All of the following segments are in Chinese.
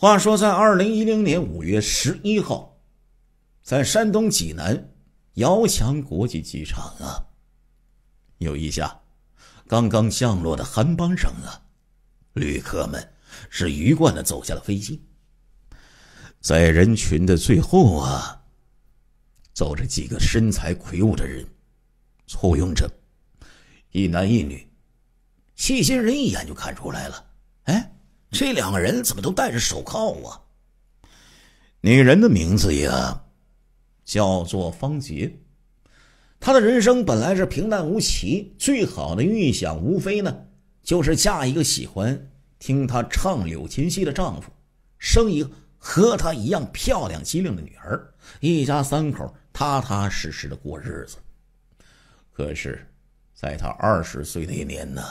话说，在二零一零年五月十一号，在山东济南遥墙国际机场啊，有一架刚刚降落的韩邦上啊，旅客们是愉贯的走下了飞机。在人群的最后啊，走着几个身材魁梧的人，簇拥着一男一女。细心人一眼就看出来了，哎。这两个人怎么都戴着手铐啊？女人的名字呀，叫做方杰。她的人生本来是平淡无奇，最好的预想无非呢，就是嫁一个喜欢听她唱柳琴戏的丈夫，生一个和她一样漂亮机灵的女儿，一家三口踏踏实实的过日子。可是，在她二十岁那年呢，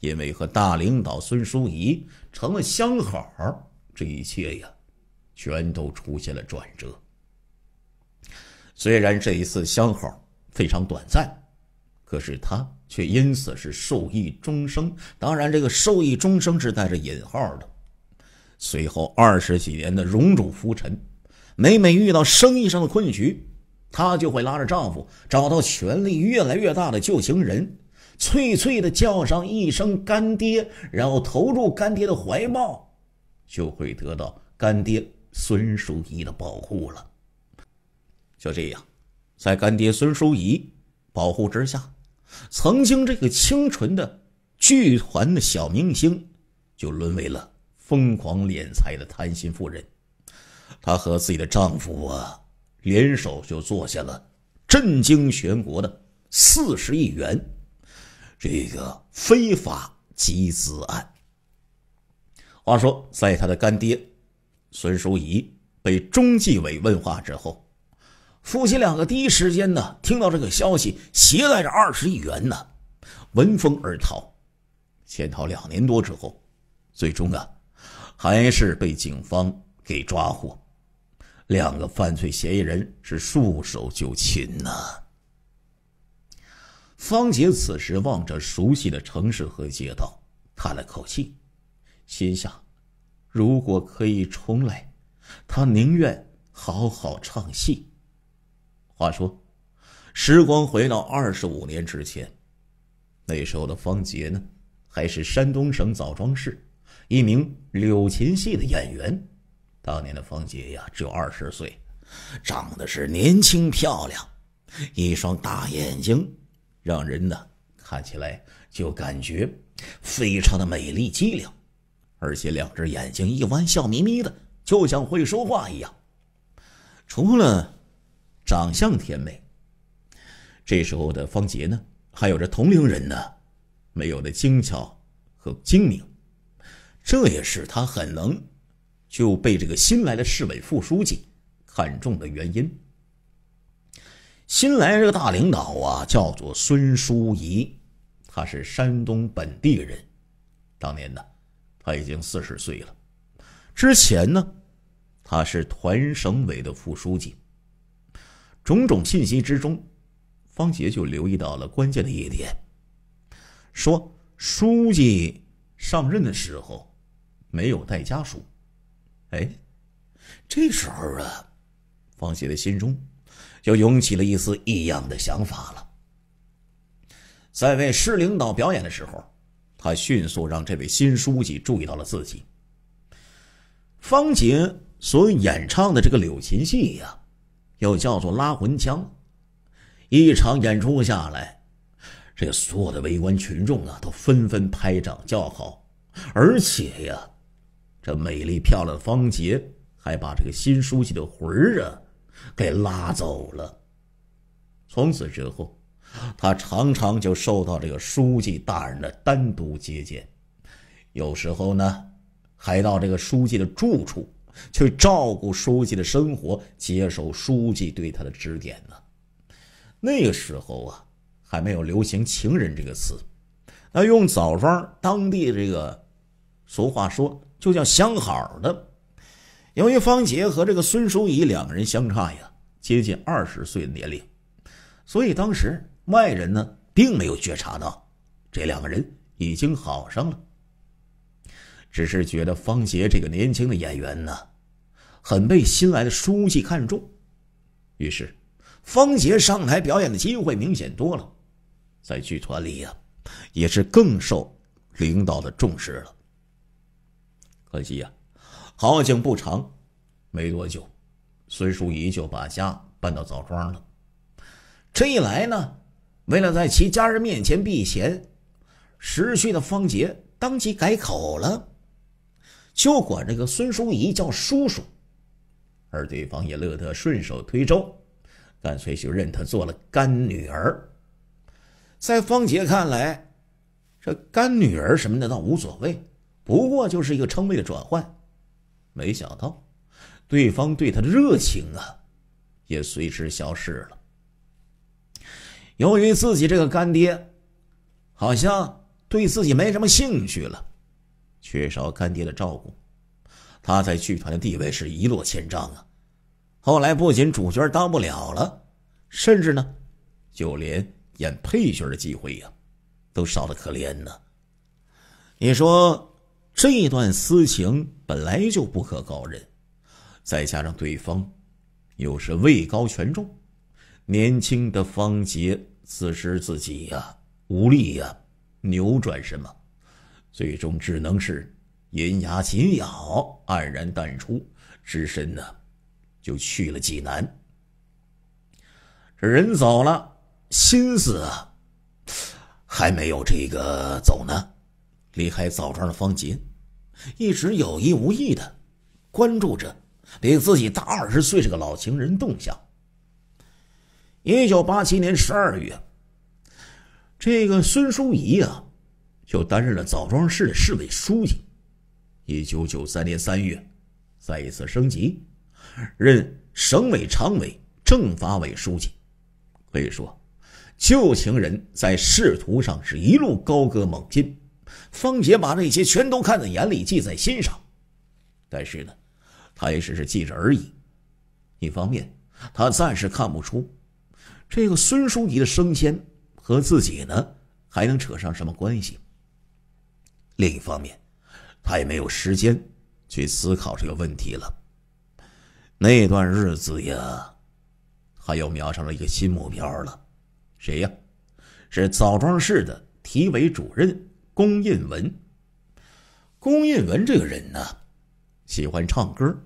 因为和大领导孙淑怡。成了相好，这一切呀，全都出现了转折。虽然这一次相好非常短暂，可是她却因此是受益终生。当然，这个受益终生是带着引号的。随后二十几年的荣辱浮沉，每每遇到生意上的困局，她就会拉着丈夫找到权力越来越大的旧情人。脆脆的叫上一声“干爹”，然后投入干爹的怀抱，就会得到干爹孙淑怡的保护了。就这样，在干爹孙淑怡保护之下，曾经这个清纯的剧团的小明星，就沦为了疯狂敛财的贪心妇人。她和自己的丈夫啊，联手就做下了震惊全国的四十亿元。这个非法集资案，话说，在他的干爹孙淑怡被中纪委问话之后，夫妻两个第一时间呢，听到这个消息，携带着二十亿元呢，闻风而逃，潜逃两年多之后，最终啊，还是被警方给抓获，两个犯罪嫌疑人是束手就擒呢。方杰此时望着熟悉的城市和街道，叹了口气，心想：“如果可以重来，他宁愿好好唱戏。”话说，时光回到二十五年之前，那时候的方杰呢，还是山东省枣庄市一名柳琴戏的演员。当年的方杰呀，只有二十岁，长得是年轻漂亮，一双大眼睛。让人呢看起来就感觉非常的美丽机灵，而且两只眼睛一弯笑眯眯的，就像会说话一样。除了长相甜美，这时候的方杰呢，还有着同龄人呢没有的精巧和精明，这也是他很能就被这个新来的市委副书记看中的原因。新来这个大领导啊，叫做孙淑怡，他是山东本地人，当年呢他已经四十岁了，之前呢他是团省委的副书记。种种信息之中，方杰就留意到了关键的一点，说书记上任的时候没有带家属，哎，这时候啊，方杰的心中。就涌起了一丝异样的想法了。在为市领导表演的时候，他迅速让这位新书记注意到了自己。方杰所演唱的这个柳琴戏呀，又叫做拉魂腔。一场演出下来，这所有的围观群众啊，都纷纷拍掌叫好。而且呀，这美丽漂亮的方杰还把这个新书记的魂儿啊。给拉走了。从此之后，他常常就受到这个书记大人的单独接见，有时候呢，还到这个书记的住处去照顾书记的生活，接受书记对他的指点呢。那个时候啊，还没有流行“情人”这个词，那用枣庄当地这个俗话说，就叫“相好的”。由于方杰和这个孙淑怡两个人相差呀接近二十岁的年龄，所以当时外人呢并没有觉察到这两个人已经好上了，只是觉得方杰这个年轻的演员呢，很被新来的书记看中，于是方杰上台表演的机会明显多了，在剧团里呀也是更受领导的重视了。可惜呀。好景不长，没多久，孙淑怡就把家搬到枣庄了。这一来呢，为了在其家人面前避嫌，失去的方杰当即改口了，就管这个孙淑怡叫叔叔，而对方也乐得顺手推舟，干脆就认她做了干女儿。在方杰看来，这干女儿什么的倒无所谓，不过就是一个称谓的转换。没想到，对方对他的热情啊，也随之消失了。由于自己这个干爹，好像对自己没什么兴趣了，缺少干爹的照顾，他在剧团的地位是一落千丈啊。后来不仅主角当不了了，甚至呢，就连演配角的机会呀，都少的可怜呢。你说？这段私情本来就不可告人，再加上对方又是位高权重，年轻的方杰此时自己呀无力呀扭转什么，最终只能是银牙紧咬，黯然淡出，只身呢就去了济南。这人走了，心思啊还没有这个走呢，离开枣庄的方杰。一直有意无意的关注着比自己大二十岁这个老情人动向。一九八七年十二月，这个孙淑怡啊，就担任了枣庄市的市委书记。一九九三年三月，再一次升级，任省委常委、政法委书记。可以说，旧情人在仕途上是一路高歌猛进。方杰把这些全都看在眼里，记在心上。但是呢，他也只是记着而已。一方面，他暂时看不出这个孙书记的升迁和自己呢还能扯上什么关系；另一方面，他也没有时间去思考这个问题了。那段日子呀，他又瞄上了一个新目标了。谁呀？是枣庄市的体委主任。龚印文，龚印文这个人呢，喜欢唱歌。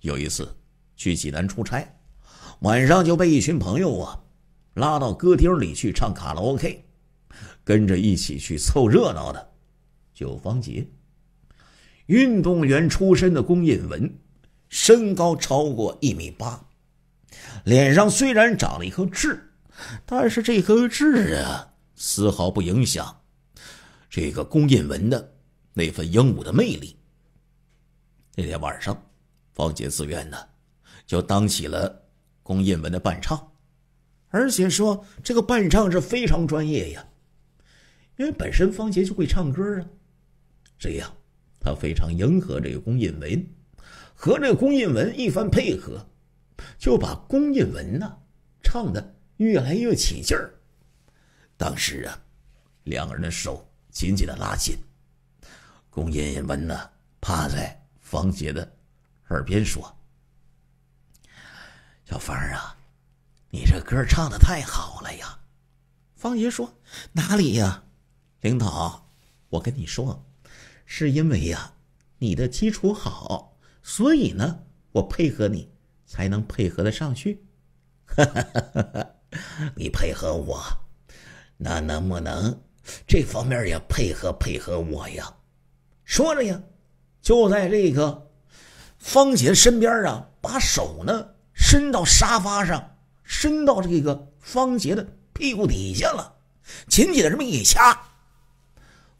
有一次，去济南出差，晚上就被一群朋友啊，拉到歌厅里去唱卡拉 OK。跟着一起去凑热闹的，九方杰。运动员出身的龚印文，身高超过一米八，脸上虽然长了一颗痣，但是这颗痣啊，丝毫不影响。这个龚印文的那份英武的魅力。那天晚上，方杰自愿呢，就当起了龚印文的伴唱，而且说这个伴唱是非常专业呀，因为本身方杰就会唱歌啊。这样，他非常迎合这个龚印文，和这个龚印文一番配合，就把龚印文呐唱的越来越起劲儿。当时啊，两个人的手。紧紧的拉紧，公英闻了，趴在方杰的耳边说：“小芳儿啊，你这歌唱的太好了呀。”方杰说：“哪里呀，领导，我跟你说，是因为呀，你的基础好，所以呢，我配合你才能配合的上去。你配合我，那能不能？”这方面也配合配合我呀，说着呀，就在这个方杰身边啊，把手呢伸到沙发上，伸到这个方杰的屁股底下了，紧紧的这么一掐。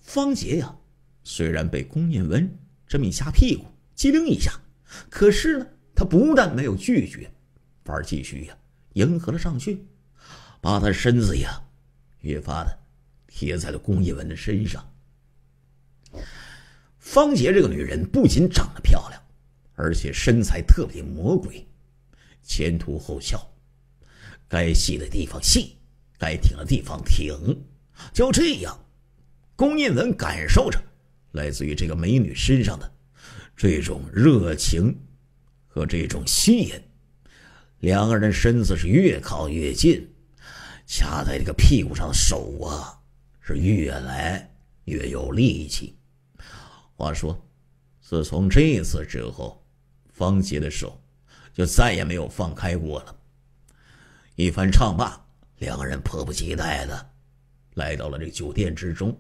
方杰呀，虽然被龚印文这么一掐屁股，机灵一下，可是呢，他不但没有拒绝，反而继续呀，迎合了上去，把他身子呀，越发的。贴在了龚一文的身上。方杰这个女人不仅长得漂亮，而且身材特别魔鬼，前凸后翘，该细的地方细，该挺的地方挺，就这样，龚一文感受着来自于这个美女身上的这种热情和这种吸引，两个人身子是越靠越近，掐在这个屁股上的手啊！是越来越有力气。话说，自从这次之后，方杰的手就再也没有放开过了。一番唱罢，两个人迫不及待的来到了这酒店之中。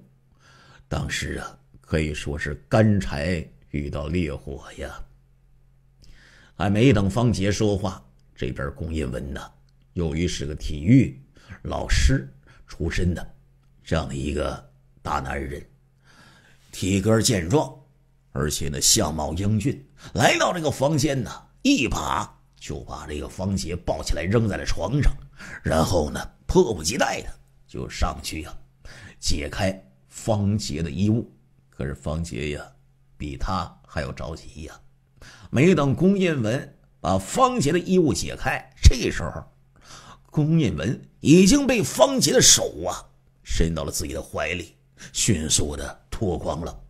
当时啊，可以说是干柴遇到烈火呀。还没等方杰说话，这边龚一文呢，由于是个体育老师出身的。这样的一个大男人，体格健壮，而且呢相貌英俊。来到这个房间呢，一把就把这个方杰抱起来扔在了床上，然后呢迫不及待的就上去啊解开方杰的衣物。可是方杰呀比他还要着急呀，没等龚印文把方杰的衣物解开，这时候龚印文已经被方杰的手啊。伸到了自己的怀里，迅速的脱光了，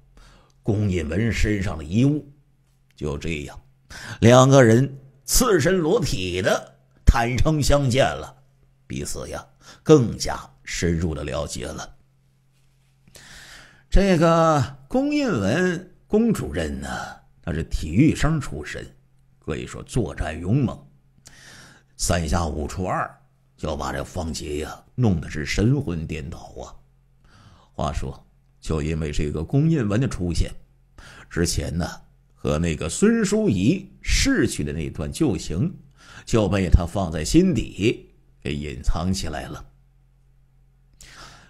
龚印文身上的衣物。就这样，两个人赤身裸体的坦诚相见了，彼此呀更加深入的了解了。这个龚印文，龚主任呢，他是体育生出身，可以说作战勇猛，三下五除二。就把这方杰呀弄得是神魂颠倒啊！话说，就因为这个龚印文的出现，之前呢和那个孙淑怡逝去的那段旧情，就被他放在心底给隐藏起来了。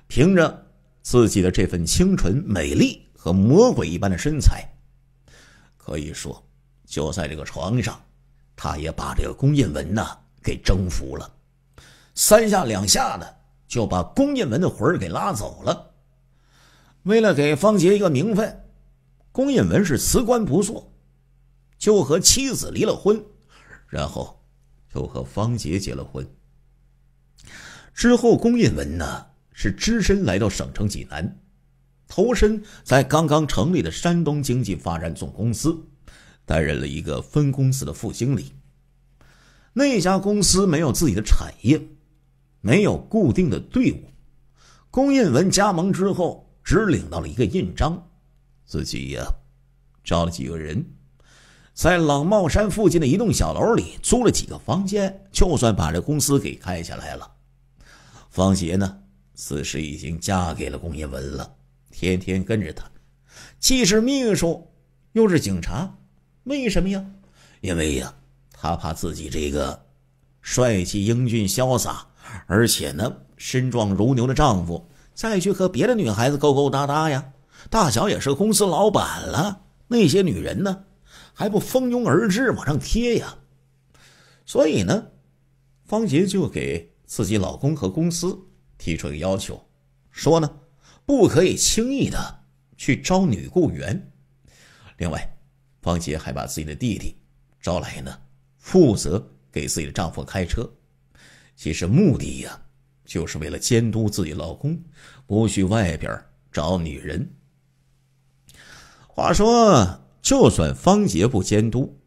凭着自己的这份清纯、美丽和魔鬼一般的身材，可以说，就在这个床上，他也把这个龚印文呐给征服了。三下两下的就把龚印文的魂儿给拉走了。为了给方杰一个名分，龚印文是辞官不做，就和妻子离了婚，然后就和方杰结了婚。之后，龚印文呢是只身来到省城济南，投身在刚刚成立的山东经济发展总公司，担任了一个分公司的副经理。那家公司没有自己的产业。没有固定的队伍，龚印文加盟之后，只领到了一个印章，自己呀，招了几个人，在冷茂山附近的一栋小楼里租了几个房间，就算把这公司给开下来了。方杰呢，此时已经嫁给了龚印文了，天天跟着他，既是秘书又是警察。为什么呀？因为呀，他怕自己这个帅气、英俊、潇洒。而且呢，身壮如牛的丈夫再去和别的女孩子勾勾搭搭呀，大小也是公司老板了，那些女人呢还不蜂拥而至往上贴呀。所以呢，方杰就给自己老公和公司提出了一个要求，说呢不可以轻易的去招女雇员。另外，方杰还把自己的弟弟招来呢，负责给自己的丈夫开车。其实目的呀，就是为了监督自己老公，不去外边找女人。话说，就算方杰不监督，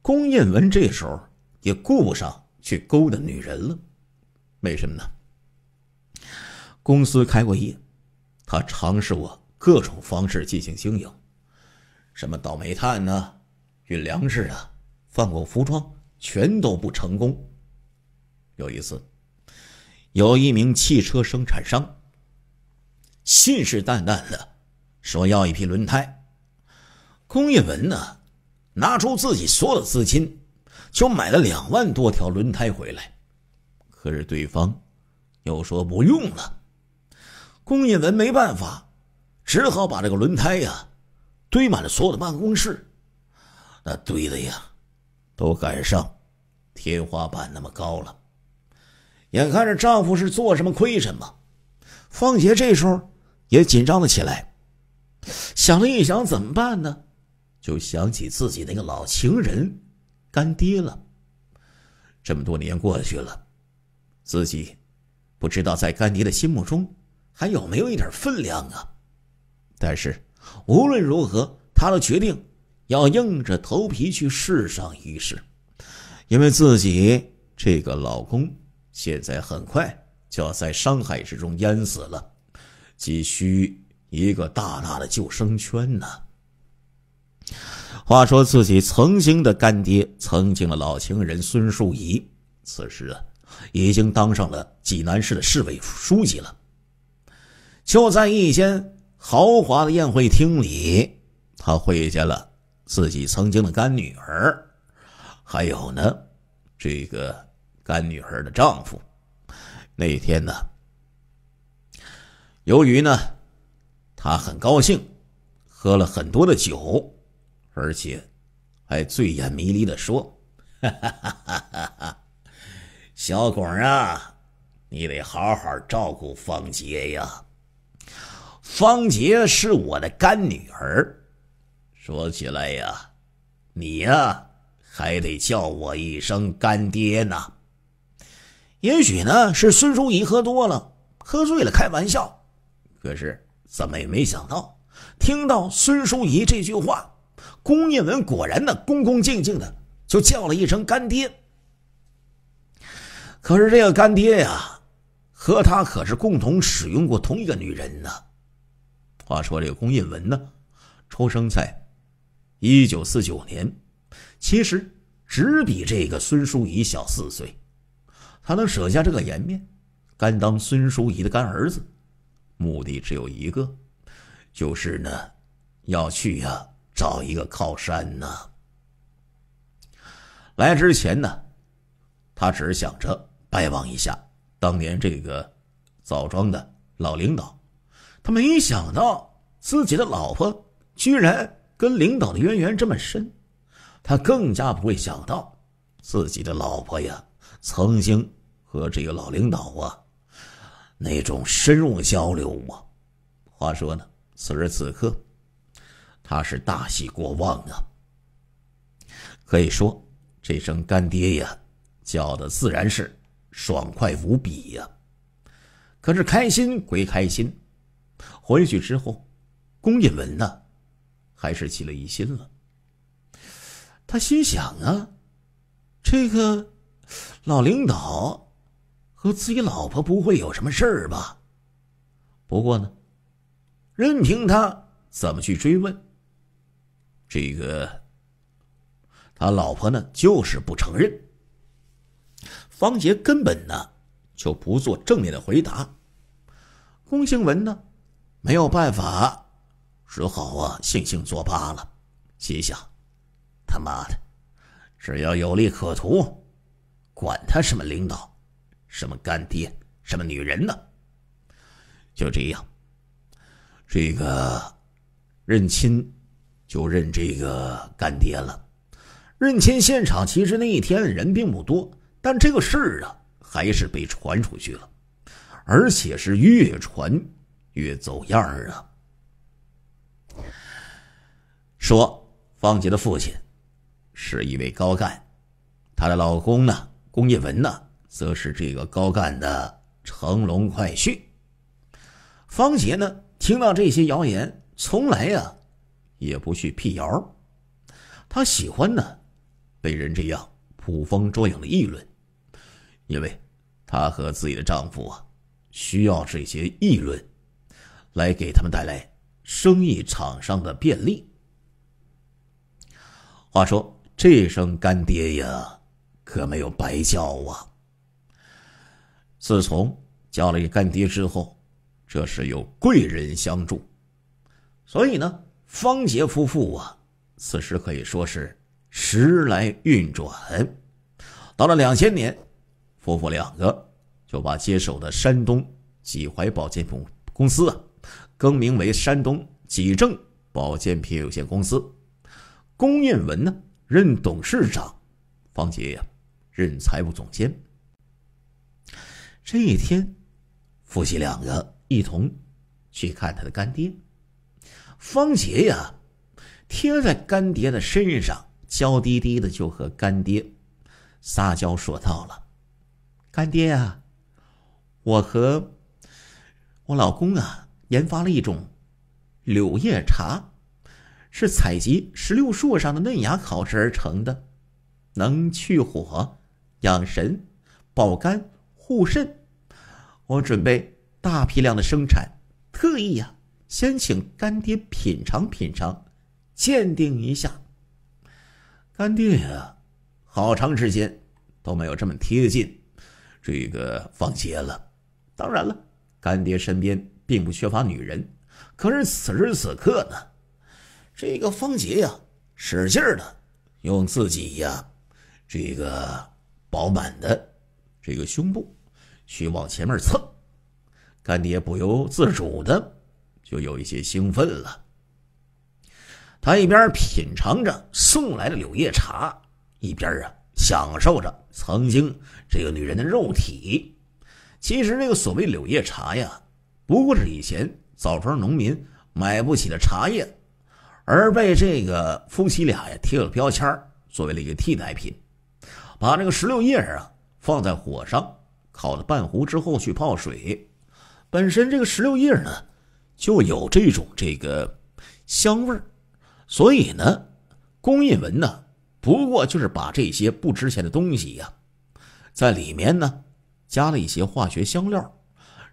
龚艳文这时候也顾不上去勾搭女人了。为什么呢？公司开过业，他尝试过各种方式进行经营，什么倒煤炭呢，运粮食啊，放过服装，全都不成功。有一次，有一名汽车生产商信誓旦旦的说要一批轮胎，龚业文呢拿出自己所有的资金，就买了两万多条轮胎回来，可是对方又说不用了，龚业文没办法，只好把这个轮胎呀堆满了所有的办公室，那堆的呀都赶上天花板那么高了。眼看着丈夫是做什么亏什么，方杰这时候也紧张了起来，想了一想怎么办呢？就想起自己那个老情人，干爹了。这么多年过去了，自己不知道在干爹的心目中还有没有一点分量啊？但是无论如何，她都决定要硬着头皮去试上一试，因为自己这个老公。现在很快就要在商海之中淹死了，急需一个大大的救生圈呢。话说自己曾经的干爹，曾经的老情人孙树仪，此时啊，已经当上了济南市的市委书记了。就在一间豪华的宴会厅里，他会见了自己曾经的干女儿，还有呢，这个。干女儿的丈夫，那天呢，由于呢，他很高兴，喝了很多的酒，而且还醉眼迷离的说：“哈哈哈哈哈，小巩啊，你得好好照顾方杰呀。方杰是我的干女儿。说起来呀，你呀还得叫我一声干爹呢。”也许呢是孙淑怡喝多了，喝醉了，开玩笑。可是怎么也没想到，听到孙淑怡这句话，龚印文果然呢恭恭敬敬的就叫了一声干爹。可是这个干爹呀，和他可是共同使用过同一个女人呢。话说这个龚印文呢，出生在一九四九年，其实只比这个孙淑怡小四岁。他能舍下这个颜面，甘当孙淑怡的干儿子，目的只有一个，就是呢，要去呀找一个靠山呢。来之前呢，他只想着拜望一下当年这个枣庄的老领导，他没想到自己的老婆居然跟领导的渊源这么深，他更加不会想到自己的老婆呀。曾经和这个老领导啊，那种深入交流啊，话说呢，此时此刻，他是大喜过望啊。可以说，这声干爹呀，叫的自然是爽快无比呀。可是开心归开心，回去之后，龚引文呢，还是起了疑心了。他心想啊，这个。老领导和自己老婆不会有什么事儿吧？不过呢，任凭他怎么去追问，这个他老婆呢就是不承认。方杰根本呢就不做正面的回答。龚兴文呢没有办法，只好啊悻悻作罢了，心想：他妈的，只要有利可图。管他什么领导，什么干爹，什么女人呢？就这样，这个认亲就认这个干爹了。认亲现场其实那一天人并不多，但这个事儿啊，还是被传出去了，而且是越传越走样啊。说方杰的父亲是一位高干，她的老公呢？龚业文呢，则是这个高干的乘龙快婿。方杰呢，听到这些谣言，从来呀，也不去辟谣。他喜欢呢，被人这样捕风捉影的议论，因为，他和自己的丈夫啊，需要这些议论，来给他们带来生意场上的便利。话说这声干爹呀。可没有白叫啊！自从叫了一干爹之后，这是有贵人相助，所以呢，方杰夫妇啊，此时可以说是时来运转。到了两千年，夫妇两个就把接手的山东济怀保健品公司啊，更名为山东济正保健品有限公司。龚艳文呢，任董事长，方杰呀。任财务总监。这一天，夫妻两个一同去看他的干爹方杰呀，贴在干爹的身上，娇滴滴的就和干爹撒娇说道了：“干爹呀，我和我老公啊，研发了一种柳叶茶，是采集石榴树上的嫩芽烤制而成的，能去火。”养神，保肝护肾，我准备大批量的生产，特意呀，先请干爹品尝品尝，鉴定一下。干爹啊，好长时间都没有这么贴近这个方杰了。当然了，干爹身边并不缺乏女人，可是此时此刻呢，这个方杰呀，使劲的用自己呀，这个。饱满的这个胸部，去往前面蹭，干爹不由自主的就有一些兴奋了。他一边品尝着送来的柳叶茶，一边啊享受着曾经这个女人的肉体。其实这个所谓柳叶茶呀，不过是以前枣庄农民买不起的茶叶，而被这个夫妻俩呀贴了标签，作为了一个替代品。把这个石榴叶啊放在火上烤了半壶之后去泡水，本身这个石榴叶呢就有这种这个香味儿，所以呢，工印文呢不过就是把这些不值钱的东西呀，在里面呢加了一些化学香料，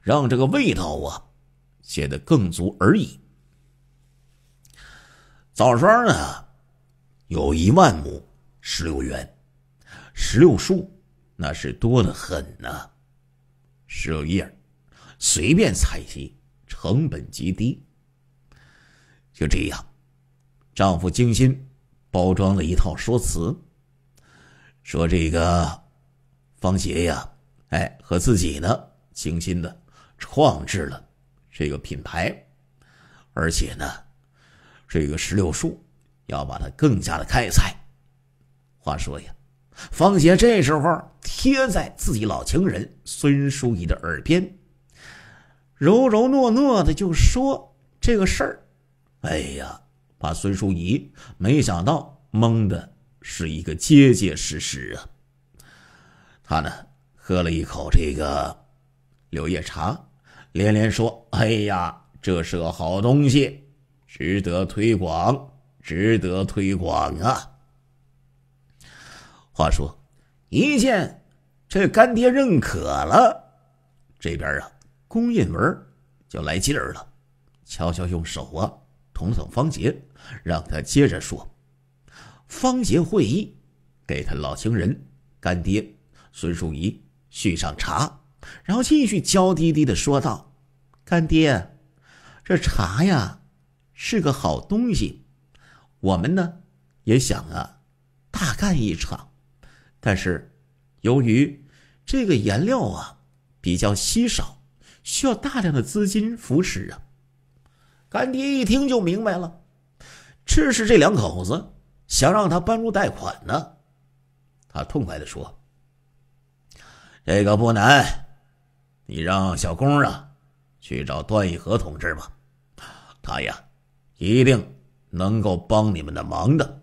让这个味道啊显得更足而已。枣庄呢有一万亩石榴园。石榴树那是多的很呢，石榴叶随便采集，成本极低。就这样，丈夫精心包装了一套说辞，说这个方杰呀，哎，和自己呢，精心的创制了这个品牌，而且呢，这个石榴树要把它更加的开采。话说呀。方杰这时候贴在自己老情人孙淑怡的耳边，柔柔糯糯的就说这个事儿，哎呀，把孙淑怡没想到蒙的是一个结结实实啊。他呢喝了一口这个柳叶茶，连连说：“哎呀，这是个好东西，值得推广，值得推广啊。”话说，一见这干爹认可了，这边啊，龚印文就来劲儿了，悄悄用手啊捅捅方杰，让他接着说。方杰会意，给他老情人干爹孙淑怡续上茶，然后继续娇滴滴的说道：“干爹，这茶呀，是个好东西，我们呢也想啊，大干一场。”但是，由于这个颜料啊比较稀少，需要大量的资金扶持啊。干爹一听就明白了，这是这两口子，想让他帮助贷款呢。他痛快的说：“这个不难，你让小工啊去找段义和同志吧，他呀一定能够帮你们的忙的。”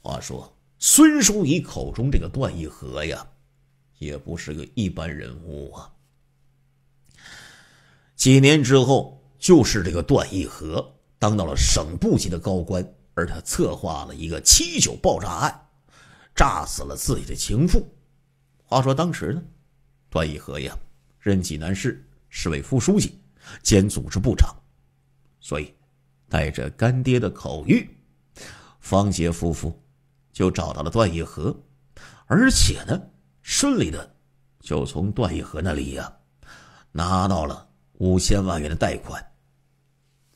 话说。孙叔仪口中这个段义和呀，也不是个一般人物啊。几年之后，就是这个段义和当到了省部级的高官，而他策划了一个七九爆炸案，炸死了自己的情妇。话说当时呢，段义和呀，任济南市市委副书记兼组织部长，所以带着干爹的口谕，方杰夫妇。就找到了段义和，而且呢，顺利的就从段义和那里呀拿到了五千万元的贷款。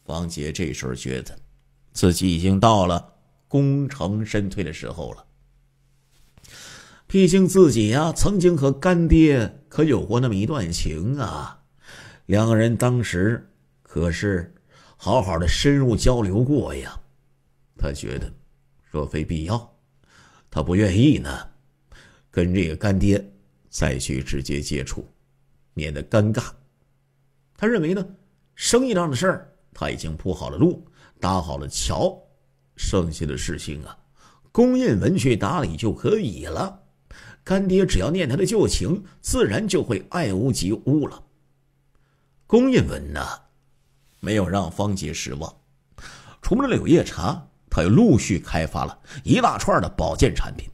方杰这时候觉得，自己已经到了功成身退的时候了。毕竟自己呀，曾经和干爹可有过那么一段情啊，两个人当时可是好好的深入交流过呀。他觉得，若非必要。他不愿意呢，跟这个干爹再去直接接触，免得尴尬。他认为呢，生意上的事儿他已经铺好了路，搭好了桥，剩下的事情啊，龚印文去打理就可以了。干爹只要念他的旧情，自然就会爱屋及乌了。龚印文呢，没有让方杰失望，除了柳叶茶。他又陆续开发了一大串的保健产品，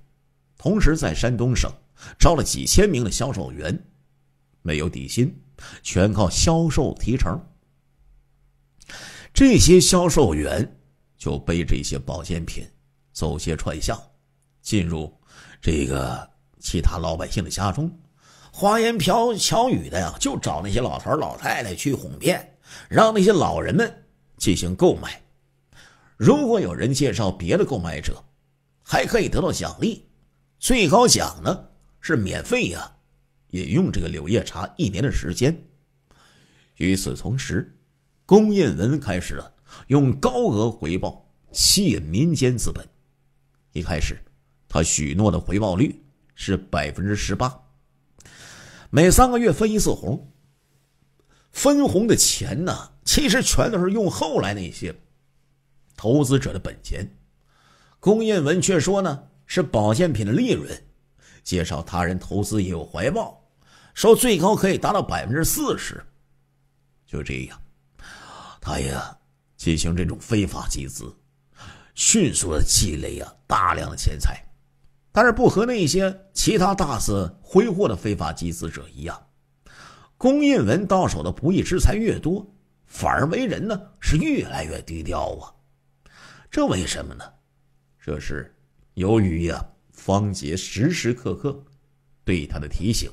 同时在山东省招了几千名的销售员，没有底薪，全靠销售提成。这些销售员就背着一些保健品，走街串巷，进入这个其他老百姓的家中，花言瓢巧语的呀，就找那些老头老太太去哄骗，让那些老人们进行购买。如果有人介绍别的购买者，还可以得到奖励，最高奖呢是免费呀，饮用这个柳叶茶一年的时间。与此同时，龚艳文开始了用高额回报吸引民间资本。一开始，他许诺的回报率是百分之十八，每三个月分一次红。分红的钱呢，其实全都是用后来那些。投资者的本钱，龚艳文却说呢是保健品的利润，介绍他人投资也有回报，说最高可以达到百分之四十。就这样，他也进行这种非法集资，迅速的积累啊大量的钱财，但是不和那些其他大肆挥霍的非法集资者一样，龚印文到手的不义之财越多，反而为人呢是越来越低调啊。这为什么呢？这是由于呀，方杰时时刻刻对他的提醒。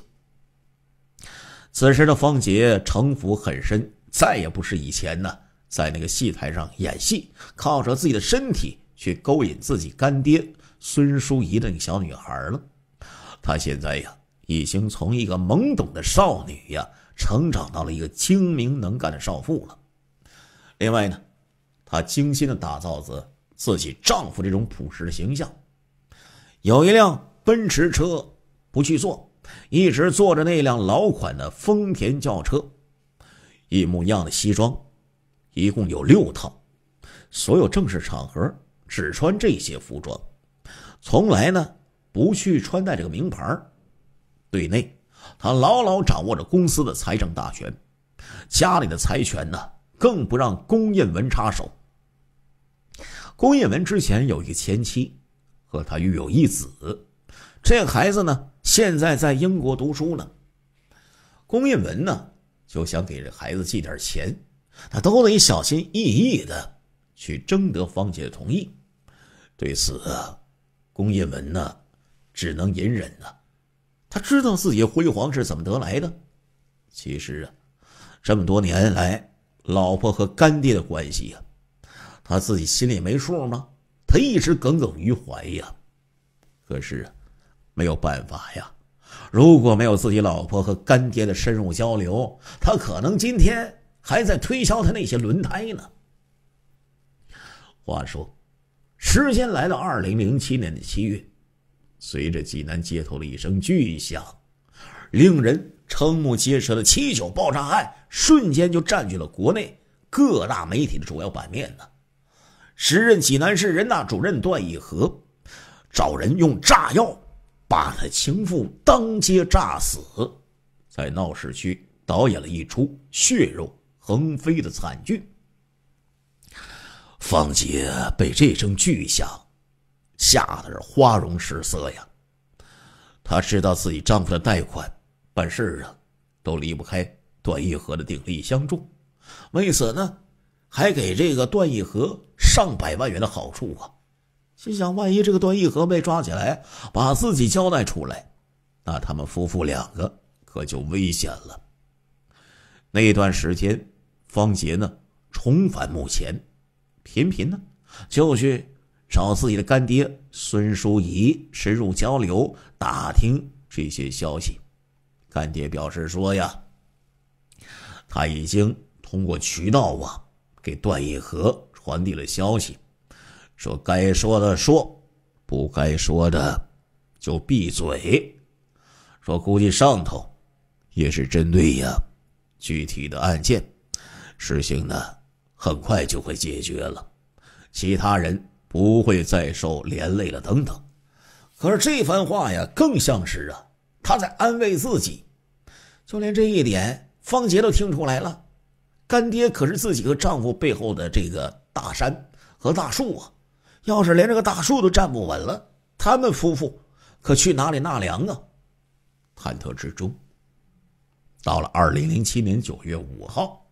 此时的方杰城府很深，再也不是以前呢在那个戏台上演戏，靠着自己的身体去勾引自己干爹孙淑仪的那个小女孩了。他现在呀，已经从一个懵懂的少女呀，成长到了一个精明能干的少妇了。另外呢，他精心的打造着。自己丈夫这种朴实的形象，有一辆奔驰车不去坐，一直坐着那辆老款的丰田轿车。一模一样的西装，一共有六套，所有正式场合只穿这些服装，从来呢不去穿戴这个名牌。对内，他牢牢掌握着公司的财政大权，家里的财权呢更不让宫艳文插手。龚业文之前有一个前妻，和他育有一子，这孩子呢现在在英国读书呢。龚业文呢就想给这孩子寄点钱，他都得小心翼翼的去征得芳姐的同意。对此啊，龚业文呢只能隐忍啊。他知道自己辉煌是怎么得来的。其实啊，这么多年来，老婆和干爹的关系啊。他自己心里没数吗？他一直耿耿于怀呀。可是没有办法呀。如果没有自己老婆和干爹的深入交流，他可能今天还在推销他那些轮胎呢。话说，时间来到二零零七年的七月，随着济南街头的一声巨响，令人瞠目结舌的七九爆炸案瞬间就占据了国内各大媒体的主要版面呢。时任济南市人大主任段义和，找人用炸药把他情妇当街炸死，在闹市区导演了一出血肉横飞的惨剧。方杰被这声巨响吓得是花容失色呀！她知道自己丈夫的贷款办事啊，都离不开段义和的鼎力相助，为此呢。还给这个段义和上百万元的好处啊！心想，万一这个段义和被抓起来，把自己交代出来，那他们夫妇两个可就危险了。那段时间，方杰呢重返墓前，频频呢就去找自己的干爹孙淑仪深入交流，打听这些消息。干爹表示说呀，他已经通过渠道啊。给段义和传递了消息，说该说的说，不该说的就闭嘴。说估计上头也是针对呀，具体的案件事情呢，很快就会解决了，其他人不会再受连累了。等等。可是这番话呀，更像是啊，他在安慰自己。就连这一点，方杰都听出来了。干爹可是自己和丈夫背后的这个大山和大树啊，要是连这个大树都站不稳了，他们夫妇可去哪里纳凉啊？忐忑之中，到了二零零七年九月五号，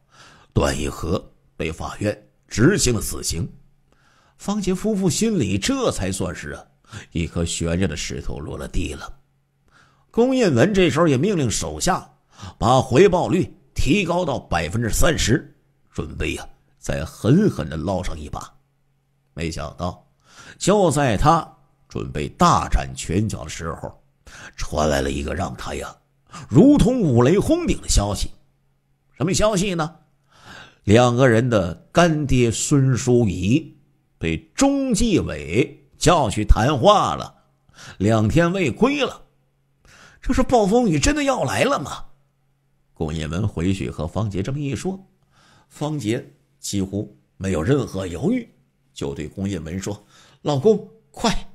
段义和被法院执行了死刑，方杰夫妇心里这才算是啊，一颗悬着的石头落了地了。龚艳文这时候也命令手下把回报率。提高到百分之三十，准备呀，再狠狠的捞上一把。没想到，就在他准备大展拳脚的时候，传来了一个让他呀如同五雷轰顶的消息。什么消息呢？两个人的干爹孙淑仪被中纪委叫去谈话了，两天未归了。这是暴风雨真的要来了吗？龚艳文回去和方杰这么一说，方杰几乎没有任何犹豫，就对龚艳文说：“老公，快，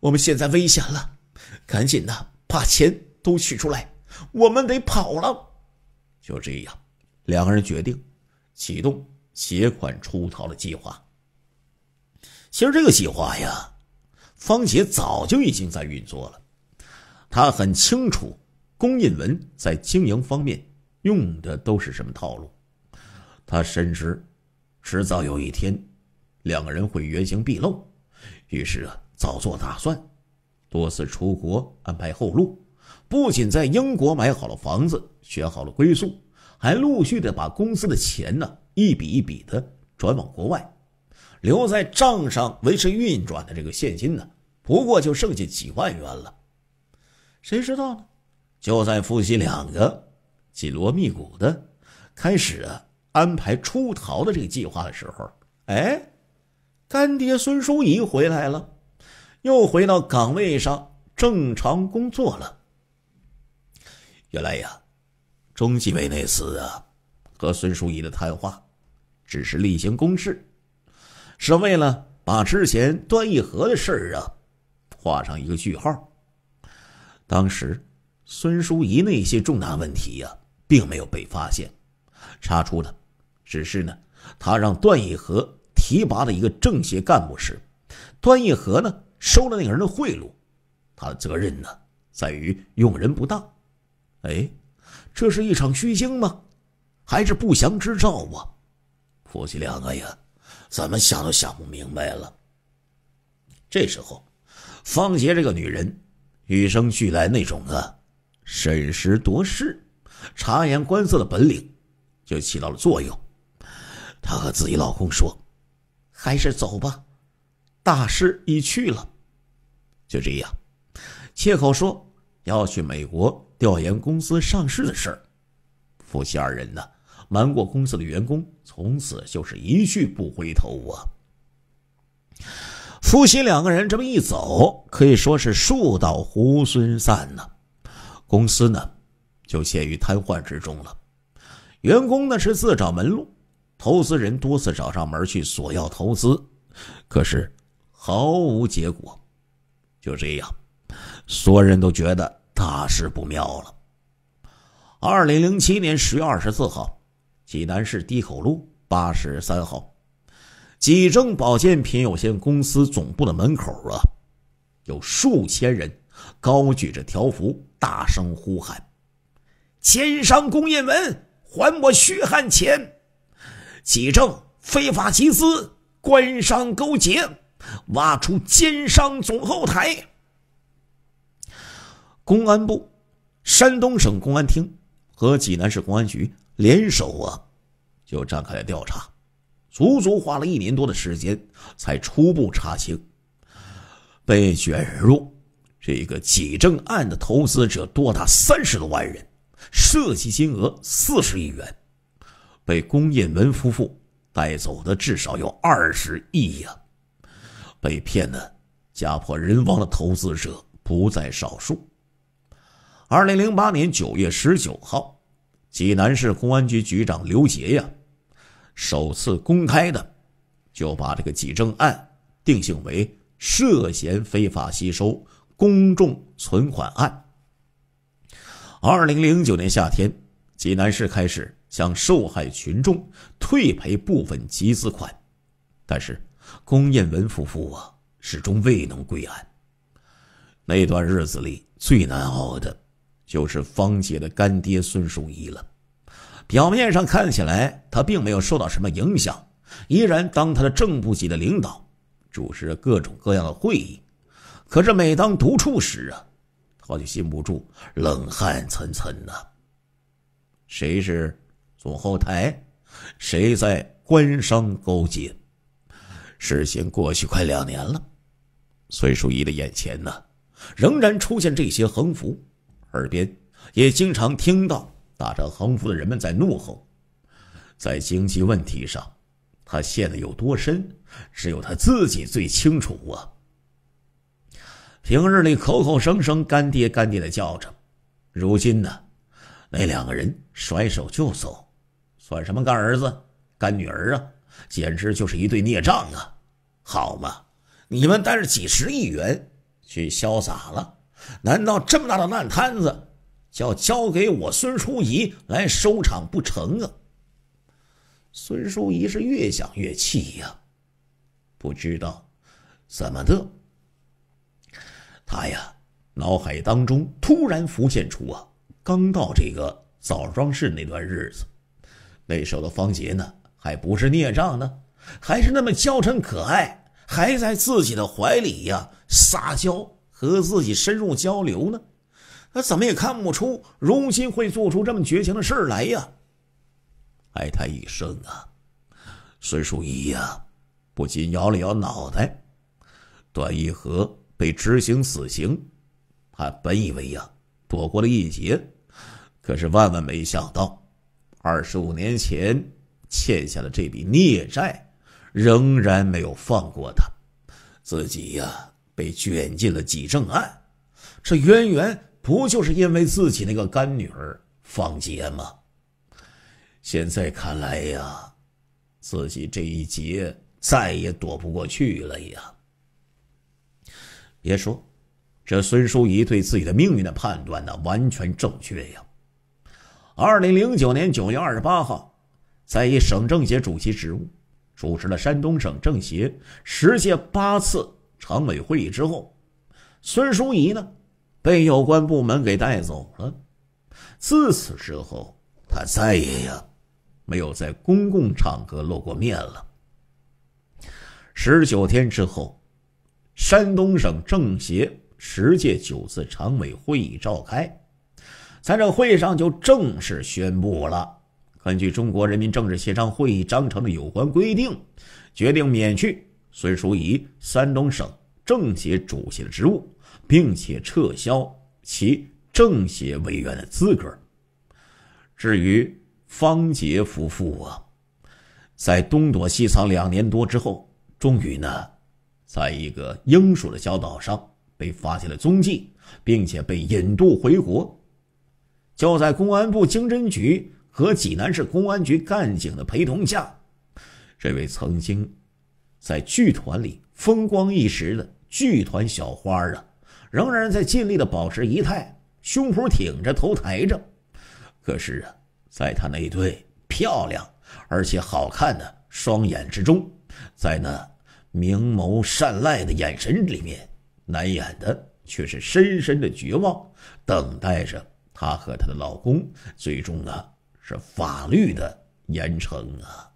我们现在危险了，赶紧的把钱都取出来，我们得跑了。”就这样，两个人决定启动携款出逃的计划。其实这个计划呀，方杰早就已经在运作了，他很清楚龚印文在经营方面。用的都是什么套路？他深知，迟早有一天，两个人会原形毕露。于是啊，早做打算，多次出国安排后路。不仅在英国买好了房子，选好了归宿，还陆续的把公司的钱呢，一笔一笔的转往国外，留在账上维持运转的这个现金呢，不过就剩下几万元了。谁知道呢？就在夫妻两个。紧锣密鼓的开始啊安排出逃的这个计划的时候，哎，干爹孙淑仪回来了，又回到岗位上正常工作了。原来呀，中纪委那次啊和孙淑仪的谈话，只是例行公事，是为了把之前段义和的事儿啊画上一个句号。当时孙淑仪那些重大问题呀。并没有被发现，查出了，只是呢，他让段义和提拔了一个政协干部时，段义和呢收了那个人的贿赂，他的责任呢在于用人不当，哎，这是一场虚惊吗？还是不祥之兆啊？夫妻两个呀，怎么想都想不明白了。这时候，方杰这个女人与生俱来那种啊，审时度势。察言观色的本领，就起到了作用。她和自己老公说：“还是走吧，大势已去了。”就这样，借口说要去美国调研公司上市的事儿。夫妻二人呢，瞒过公司的员工，从此就是一去不回头啊。夫妻两个人这么一走，可以说是树倒猢狲散呢。公司呢？就陷于瘫痪之中了。员工呢是自找门路，投资人多次找上门去索要投资，可是毫无结果。就这样，所有人都觉得大事不妙了。二零零七年十月二十四号，济南市堤口路八十三号，济正保健品有限公司总部的门口啊，有数千人高举着条幅，大声呼喊。奸商龚艳文，还我血汗钱！几证非法集资，官商勾结，挖出奸商总后台。公安部、山东省公安厅和济南市公安局联手啊，就展开了调查，足足花了一年多的时间，才初步查清。被卷入这个几证案的投资者多达三十多万人。涉及金额四十亿元，被龚艳文夫妇带走的至少有二十亿呀！被骗的家破人亡的投资者不在少数。二零零八年九月十九号，济南市公安局局长刘杰呀，首次公开的就把这个集证案定性为涉嫌非法吸收公众存款案。二零零九年夏天，济南市开始向受害群众退赔部分集资款，但是龚艳文夫妇啊，始终未能归案。那段日子里最难熬的，就是方杰的干爹孙淑义了。表面上看起来，他并没有受到什么影响，依然当他的正部级的领导，主持各种各样的会议。可是每当独处时啊。我就禁不住冷汗涔涔呐。谁是总后台？谁在官商勾结？事情过去快两年了，崔淑仪的眼前呢，仍然出现这些横幅，耳边也经常听到打着横幅的人们在怒吼。在经济问题上，他陷得有多深，只有他自己最清楚啊。平日里口口声声“干爹”“干爹”的叫着，如今呢，那两个人甩手就走，算什么干儿子、干女儿啊？简直就是一对孽障啊！好嘛，你们带着几十亿元去潇洒了，难道这么大的烂摊子，叫交给我孙淑仪来收场不成啊？孙淑仪是越想越气呀，不知道怎么的。他呀，脑海当中突然浮现出啊，刚到这个枣庄市那段日子，那时候的方杰呢，还不是孽障呢，还是那么娇嗔可爱，还在自己的怀里呀撒娇，和自己深入交流呢，那怎么也看不出荣今会做出这么绝情的事来呀！哀叹一声啊，孙淑怡呀，不禁摇了摇脑袋，段义和。被执行死刑，他本以为呀躲过了一劫，可是万万没想到，二十五年前欠下的这笔孽债仍然没有放过他，自己呀被卷进了几正案，这渊源不就是因为自己那个干女儿方杰吗？现在看来呀，自己这一劫再也躲不过去了呀。别说，这孙淑怡对自己的命运的判断呢，完全正确呀。二零零九年九月二十八号，在以省政协主席职务主持了山东省政协十届八次常委会议之后，孙淑怡呢，被有关部门给带走了。自此之后，他再也呀，没有在公共场合露过面了。十九天之后。山东省政协十届九次常委会议召开，在这会上就正式宣布了，根据《中国人民政治协商会议章程》的有关规定，决定免去孙淑怡山东省政协主席的职务，并且撤销其政协委员的资格。至于方杰夫妇啊，在东躲西藏两年多之后，终于呢。在一个英属的小岛上被发现了踪迹，并且被引渡回国。就在公安部经侦局和济南市公安局干警的陪同下，这位曾经在剧团里风光一时的剧团小花啊，仍然在尽力的保持仪态，胸脯挺着，头抬着。可是啊，在她那对漂亮而且好看的双眼之中，在那。明眸善睐的眼神里面，难掩的却是深深的绝望，等待着她和她的老公最终啊是法律的严惩啊。